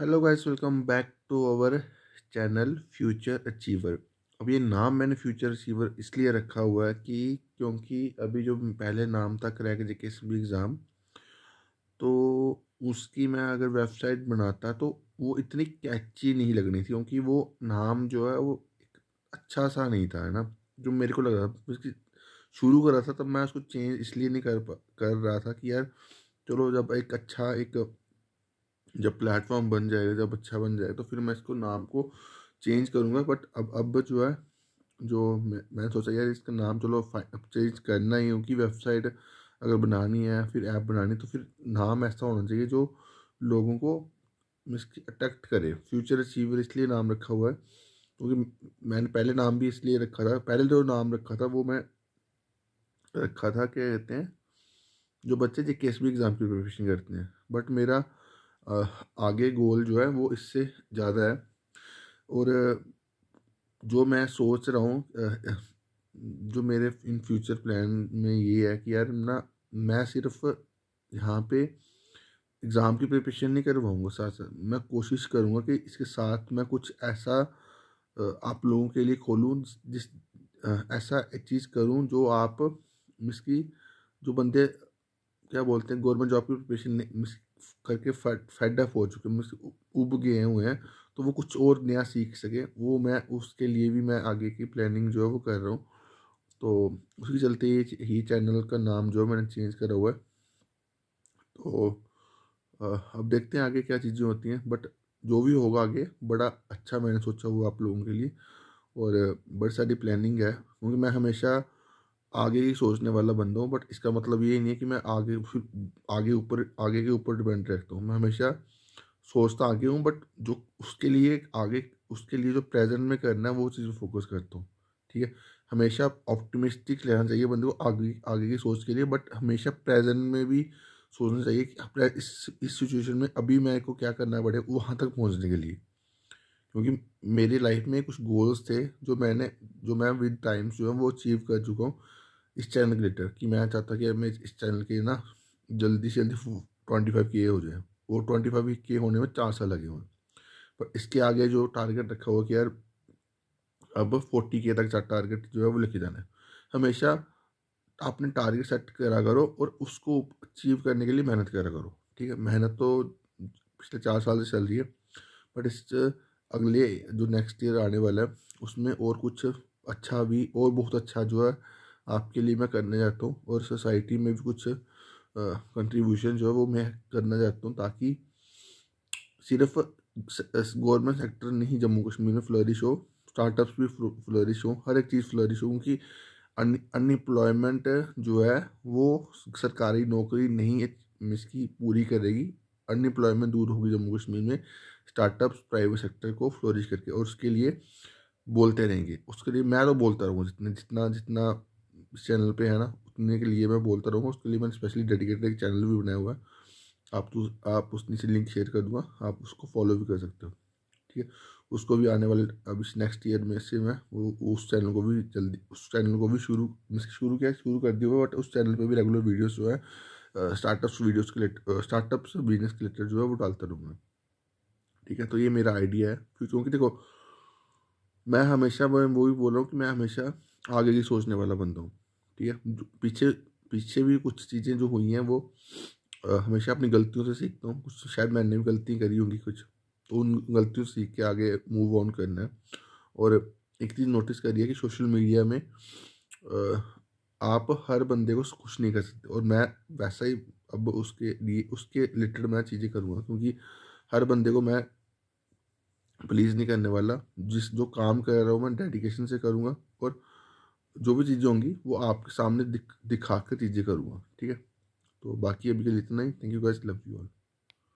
hello guys welcome back to our channel Future Achiever अब ये नाम मैंने फ्यूचर अचीवर इसलिए रखा हुआ है कि क्योंकि अभी जो पहले नाम था क्रैक जे के सी एग्ज़ाम तो उसकी मैं अगर वेबसाइट बनाता तो वो इतनी कैची नहीं लगनी थी क्योंकि वो नाम जो है वो अच्छा सा नहीं था है ना जो मेरे को लगा उसकी शुरू करा था तब मैं उसको चेंज इसलिए नहीं कर कर रहा था कि यार चलो जब एक अच्छा एक जब प्लेटफॉर्म बन जाएगा जब अच्छा बन जाएगा तो फिर मैं इसको नाम को चेंज करूँगा बट अब अब जो है जो मैं, मैंने सोचा यार इसका नाम चलो चेंज करना ही क्योंकि वेबसाइट अगर बनानी है फिर ऐप बनानी तो फिर नाम ऐसा होना चाहिए जो लोगों को इसकी अट्रैक्ट करे फ्यूचर अचीवर इसलिए नाम रखा हुआ है क्योंकि मैंने पहले नाम भी इसलिए रखा था पहले जो नाम रखा था वो मैं रखा था क्या कहते हैं जो बच्चे J K S B exam की प्रिपरेशन करते हैं बट मेरा आगे गोल जो है वो इससे ज़्यादा है और जो मैं सोच रहा हूँ जो मेरे इन फ्यूचर प्लान में ये है कि यार ना मैं सिर्फ यहाँ पे एग्ज़ाम की प्रिपरेशन नहीं करवाऊँगा साथ साथ मैं कोशिश करूँगा कि इसके साथ मैं कुछ ऐसा आप लोगों के लिए खोलूँ जिस ऐसा एक चीज़ करूँ जो आप मिस की जो बंदे क्या बोलते हैं गवर्नमेंट जॉब की प्रिपरेशन मिस करके फेड अप हो चुके हैं उब गए हुए हैं तो वो कुछ और नया सीख सके वो मैं उसके लिए भी मैं आगे की प्लानिंग जो है वो कर रहा हूँ तो उसके चलते ही चैनल का नाम जो है मैंने चेंज करा हुआ है तो अब देखते हैं आगे क्या चीज़ें होती हैं बट जो भी होगा आगे बड़ा अच्छा मैंने सोचा हुआ आप लोगों के लिए और बड़ी सारी प्लानिंग है क्योंकि मैं हमेशा आगे ही सोचने वाला बंदा हूँ बट इसका मतलब ये नहीं है कि मैं आगे आगे ऊपर आगे के ऊपर डिपेंड रहता हूँ मैं हमेशा सोचता आगे हूँ बट जो उसके लिए आगे उसके लिए जो प्रेजेंट में करना है वो चीज़ पर फोकस करता हूँ ठीक है हमेशा ऑप्टिमिस्टिक रहना चाहिए बंदे को आगे आगे की सोच के लिए बट हमेशा प्रेजेंट में भी सोचना चाहिए कि इस सिचुएशन में अभी मेरे को क्या करना पड़ेगा वहाँ तक पहुँचने के लिए क्योंकि मेरी लाइफ में कुछ गोल्स थे जो मैंने जो मैं विद टाइम्स जो है वो अचीव कर चुका हूँ इस चैनल के लेटर कि मैं चाहता कि मैं इस चैनल के ना जल्दी से जल्दी ट्वेंटी फाइव के हो जाए वो ट्वेंटी फाइव के होने में चार साल लगे हुए पर इसके आगे जो टारगेट रखा हुआ कि यार अब फोर्टी के तक टारगेट जो है वो लिखे जाना है हमेशा आपने टारगेट सेट करा करो और उसको अचीव करने के लिए मेहनत करा करो ठीक है मेहनत तो पिछले चार साल से चल रही है बट इस अगले जो नेक्स्ट ईयर आने वाला है उसमें और कुछ अच्छा भी और बहुत अच्छा जो है आपके लिए मैं करने जाता हूँ और सोसाइटी में भी कुछ कंट्रीब्यूशन जो है वो मैं करना चाहता हूँ ताकि सिर्फ गवर्नमेंट सेक्टर नहीं जम्मू कश्मीर में फ्लरिश हो स्टार्टअप्स भी फ्लरिश हो हर एक चीज़ फ्लरिश हो क्योंकि अनएम्प्लॉयमेंट जो है वो सरकारी नौकरी नहीं इसकी पूरी करेगी अनएम्प्लॉयमेंट दूर होगी जम्मू कश्मीर में स्टार्टअप्स प्राइवेट सेक्टर को फ्लोरिश करके और उसके लिए बोलते रहेंगे उसके लिए मैं तो बोलता रहूँगा जितने जितना जितना इस चैनल पे है ना उतने के लिए मैं बोलता रहूँगा उसके लिए मैंने स्पेशली डेडिकेटेड एक चैनल भी बनाया हुआ है आप तो आप उस नीचे लिंक शेयर कर दूँगा आप उसको फॉलो भी कर सकते हो ठीक है उसको भी आने वाले अब इस नेक्स्ट ईयर में से मैं वो उस चैनल को भी जल्दी उस चैनल को भी शुरू शुरू किया शुरू कर दिया हुआ बट उस चैनल पर भी रेगुलर वीडियोज़ जो है स्टार्टअप्स वीडियोज़ के रिलेटेड स्टार्टअप्स बिजनेस के रिलेटेड जो है वो डालता रहूँगा ठीक है तो ये मेरा आइडिया है क्योंकि देखो मैं हमेशा मैं वो भी बोल रहा हूँ कि मैं हमेशा आगे की सोचने वाला बनता हूँ ठीक है पीछे पीछे भी कुछ चीज़ें जो हुई हैं वो आ, हमेशा अपनी गलतियों से सीखता हूँ कुछ शायद मैंने भी गलतियाँ करी होंगी कुछ तो उन गलतियों से सीख के आगे मूव ऑन करना है और एक चीज़ नोटिस करी है कि सोशल मीडिया में आ, आप हर बंदे को खुश नहीं कर सकते और मैं वैसा ही अब उसके लिए उसके रिलेटेड मैं चीज़ें करूँगा क्योंकि हर बंदे को मैं प्लीज़ नहीं करने वाला जिस जो काम कर रहा हूँ मैं डेडिकेशन से करूँगा और जो भी चीज़ें होंगी वो आपके सामने दिख दिखा कर चीज़ें करूँगा ठीक है तो बाकी अभी के लिए इतना ही thank you guys love you all